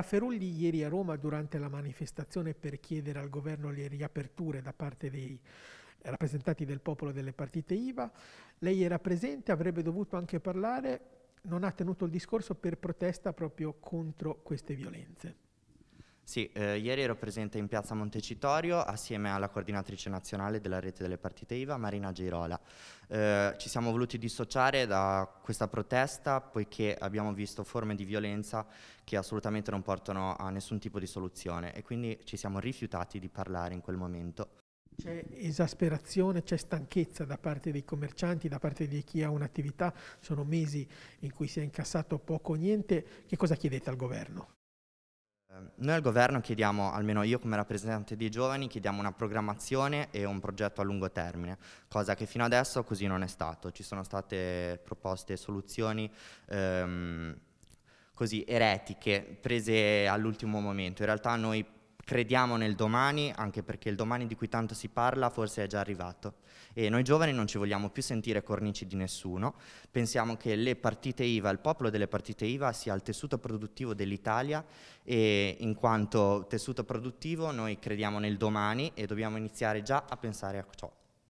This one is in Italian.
Tafferulli ieri a Roma durante la manifestazione per chiedere al governo le riaperture da parte dei rappresentanti del popolo delle partite IVA. Lei era presente, avrebbe dovuto anche parlare, non ha tenuto il discorso per protesta proprio contro queste violenze. Sì, eh, ieri ero presente in piazza Montecitorio assieme alla coordinatrice nazionale della rete delle partite IVA, Marina Girola. Eh, ci siamo voluti dissociare da questa protesta poiché abbiamo visto forme di violenza che assolutamente non portano a nessun tipo di soluzione e quindi ci siamo rifiutati di parlare in quel momento. C'è esasperazione, c'è stanchezza da parte dei commercianti, da parte di chi ha un'attività, sono mesi in cui si è incassato poco o niente, che cosa chiedete al governo? Ehm, noi al governo chiediamo, almeno io come rappresentante dei giovani, chiediamo una programmazione e un progetto a lungo termine, cosa che fino adesso così non è stato. Ci sono state proposte soluzioni ehm, così eretiche, prese all'ultimo momento. In realtà noi crediamo nel domani, anche perché il domani di cui tanto si parla forse è già arrivato. E noi giovani non ci vogliamo più sentire cornici di nessuno, pensiamo che le partite IVA, il popolo delle partite IVA sia il tessuto produttivo dell'Italia e in quanto tessuto produttivo noi crediamo nel domani e dobbiamo iniziare già a pensare a ciò.